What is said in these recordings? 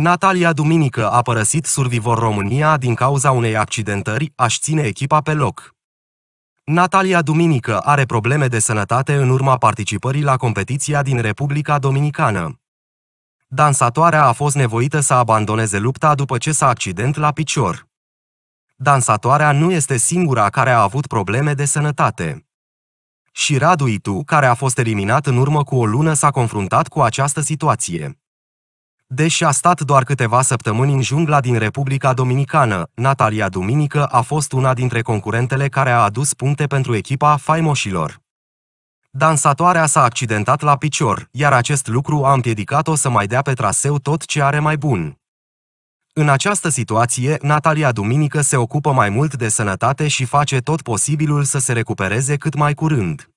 Natalia Duminică a părăsit Survivor România din cauza unei accidentări, aș ține echipa pe loc. Natalia Duminică are probleme de sănătate în urma participării la competiția din Republica Dominicană. Dansatoarea a fost nevoită să abandoneze lupta după ce s-a accident la picior. Dansatoarea nu este singura care a avut probleme de sănătate. Și Radu Itu, care a fost eliminat în urmă cu o lună, s-a confruntat cu această situație. Deși a stat doar câteva săptămâni în jungla din Republica Dominicană, Natalia Duminică a fost una dintre concurentele care a adus puncte pentru echipa faimoșilor. Dansatoarea s-a accidentat la picior, iar acest lucru a împiedicat-o să mai dea pe traseu tot ce are mai bun. În această situație, Natalia Duminică se ocupă mai mult de sănătate și face tot posibilul să se recupereze cât mai curând.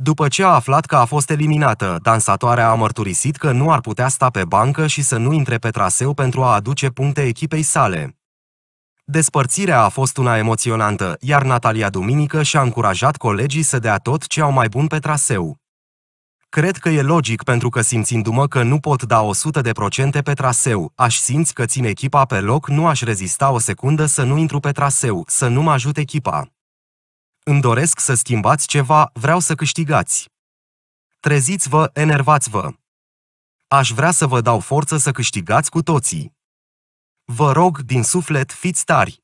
După ce a aflat că a fost eliminată, dansatoarea a mărturisit că nu ar putea sta pe bancă și să nu intre pe traseu pentru a aduce puncte echipei sale. Despărțirea a fost una emoționantă, iar Natalia Duminică și-a încurajat colegii să dea tot ce au mai bun pe traseu. Cred că e logic pentru că simțindu-mă că nu pot da 100% pe traseu, aș simți că țin echipa pe loc, nu aș rezista o secundă să nu intru pe traseu, să nu mă ajut echipa. Îmi doresc să schimbați ceva, vreau să câștigați. Treziți-vă, enervați-vă. Aș vrea să vă dau forță să câștigați cu toții. Vă rog din suflet, fiți tari.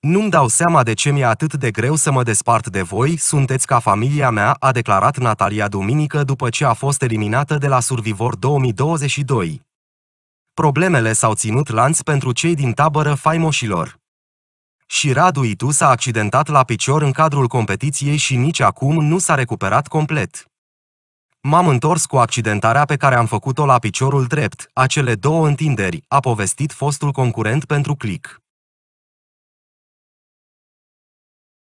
Nu-mi dau seama de ce mi-e atât de greu să mă despart de voi, sunteți ca familia mea, a declarat Natalia duminică după ce a fost eliminată de la Survivor 2022. Problemele s-au ținut lanț pentru cei din tabără faimoșilor. Și Radu Itu s-a accidentat la picior în cadrul competiției și nici acum nu s-a recuperat complet. M-am întors cu accidentarea pe care am făcut-o la piciorul drept, acele două întinderi, a povestit fostul concurent pentru click.